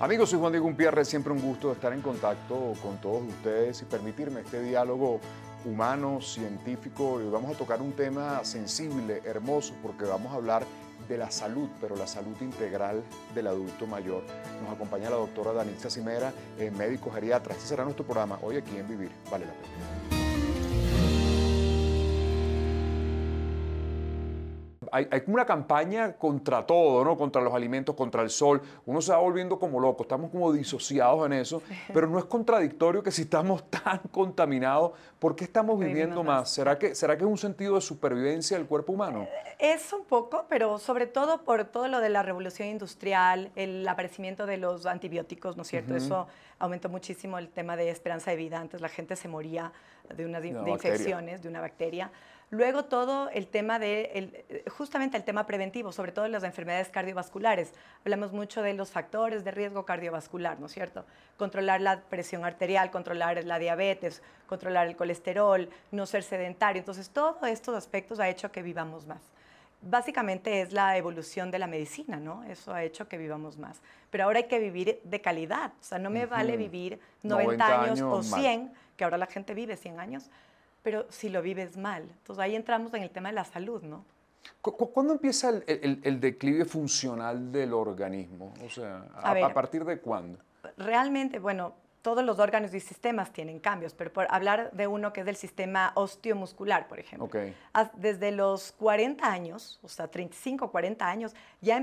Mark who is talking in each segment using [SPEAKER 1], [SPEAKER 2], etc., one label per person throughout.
[SPEAKER 1] Amigos, soy Juan Diego Gumpierre, siempre un gusto estar en contacto con todos ustedes y permitirme este diálogo humano, científico, y vamos a tocar un tema sensible, hermoso, porque vamos a hablar de la salud, pero la salud integral del adulto mayor. Nos acompaña la doctora Danitza Cimera, eh, médico geriatra. Este será nuestro programa hoy aquí en Vivir. Vale la pena. hay, como una campaña contra todo, ¿no? Contra los alimentos, contra el sol. Uno se va volviendo como loco, estamos como disociados en eso, pero no es contradictorio que si estamos tan contaminados, ¿por qué estamos viviendo más? ¿Será que, ¿Será que es un sentido de supervivencia del cuerpo humano?
[SPEAKER 2] Es un poco, pero sobre todo por todo lo de la revolución industrial, el aparecimiento de los antibióticos, ¿no es cierto? Eso aumentó muchísimo el tema de esperanza de vida. Antes la gente se moría de, una, infecciones, de una bacteria. Luego todo el tema de, justamente el tema preventivo, sobre todo las enfermedades cardiovasculares. Hablamos mucho de los factores de riesgo cardiovascular, ¿no es cierto? Controlar la presión arterial, controlar la diabetes, controlar el colesterol, no ser sedentario. Entonces, todos estos aspectos ha hecho que vivamos más. Básicamente es la evolución de la medicina, ¿no? Eso ha hecho que vivamos más. Pero ahora hay que vivir de calidad. O sea, no me vale vivir 90, años, o 100 que ahora la gente vive 100 años, pero si lo vives mal. Entonces ahí entramos en el tema de la salud, ¿no?
[SPEAKER 1] ¿Cuándo empieza el, declive funcional del organismo? O sea, ¿a, partir de cuándo?
[SPEAKER 2] Realmente, bueno, todos los órganos y sistemas tienen cambios, pero por hablar de uno que es del sistema osteomuscular, por ejemplo. Desde los 40 años, o sea, 35, 40 años, ya,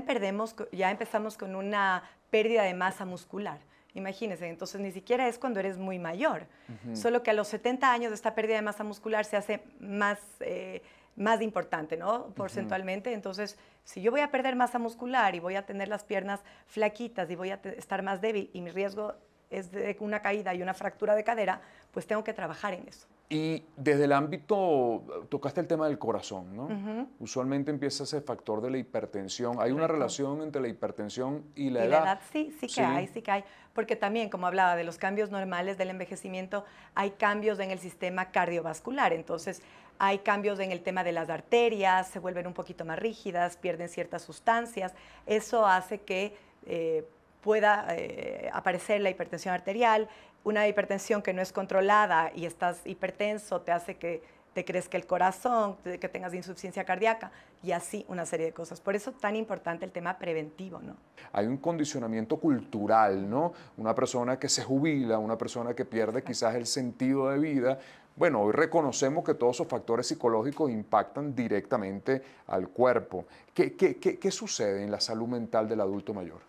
[SPEAKER 2] ya empezamos con una pérdida de masa muscular. Imagínense, entonces ni siquiera es cuando eres muy mayor, solo que a los 70 años esta pérdida de masa muscular se hace más, eh, más importante, ¿no? Porcentualmente, entonces si yo voy a perder masa muscular y voy a tener las piernas flaquitas y voy a estar más débil y mi riesgo es de una caída y una fractura de cadera, pues tengo que trabajar en
[SPEAKER 1] eso. Y desde el ámbito, tocaste el tema del corazón, ¿no? Usualmente empieza ese factor de la hipertensión. ¿Hay una relación entre la hipertensión y la edad? La edad
[SPEAKER 2] sí, sí que hay, sí que hay. Porque también, como hablaba de los cambios normales del envejecimiento, hay cambios en el sistema cardiovascular. Entonces, hay cambios en el tema de las arterias, se vuelven un poquito más rígidas, pierden ciertas sustancias. Eso hace que... Eh, pueda eh, aparecer la hipertensión arterial. Una hipertensión que no es controlada y estás hipertenso te hace que te crezca el corazón, que tengas insuficiencia cardíaca y así una serie de cosas. Por eso tan importante el tema preventivo, ¿no?
[SPEAKER 1] Hay un condicionamiento cultural, ¿no? Una persona que se jubila, una persona que pierde quizás el sentido de vida. Bueno, hoy reconocemos que todos esos factores psicológicos impactan directamente al cuerpo. ¿Qué, sucede en la salud mental del adulto mayor?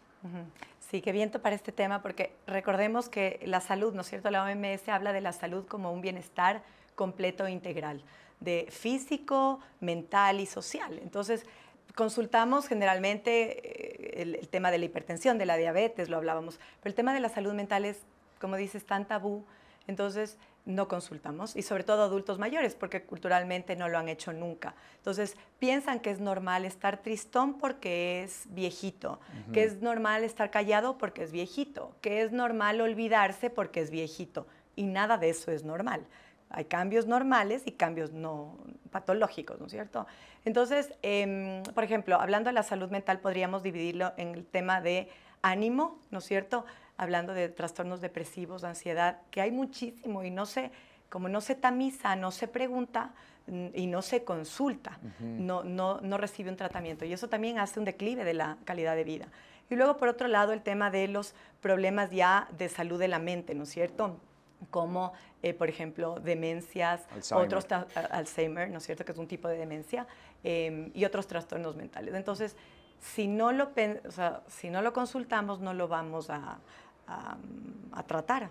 [SPEAKER 2] Sí, qué viento para este tema, porque recordemos que la salud, ¿no es cierto? La OMS habla de la salud como un bienestar completo e integral, de físico, mental y social. Entonces, consultamos generalmente eh, el, tema de la hipertensión, de la diabetes, lo hablábamos, pero el tema de la salud mental es, como dices, tan tabú. Entonces, no consultamos, y sobre todo adultos mayores, porque culturalmente no lo han hecho nunca. Entonces, piensan que es normal estar tristón porque es viejito, que es normal estar callado porque es viejito, que es normal olvidarse porque es viejito, y nada de eso es normal. Hay cambios normales y cambios no patológicos, ¿no es cierto? Entonces, em, por ejemplo, hablando de la salud mental, podríamos dividirlo en el tema de ánimo, ¿no es cierto? hablando de trastornos depresivos, de ansiedad, que hay muchísimo y no se, como no se tamiza, no se pregunta mm, y no se consulta, no, no, no recibe un tratamiento. Y eso también hace un declive de la calidad de vida. Y luego, por otro lado, el tema de los problemas ya de salud de la mente, ¿no es cierto? como, eh, por ejemplo, demencias, Alzheimer. otros Alzheimer, ¿no es cierto?, que es un tipo de demencia, em, y otros trastornos mentales. Entonces, si no, lo, si no lo consultamos, no lo vamos a,
[SPEAKER 1] a, tratar.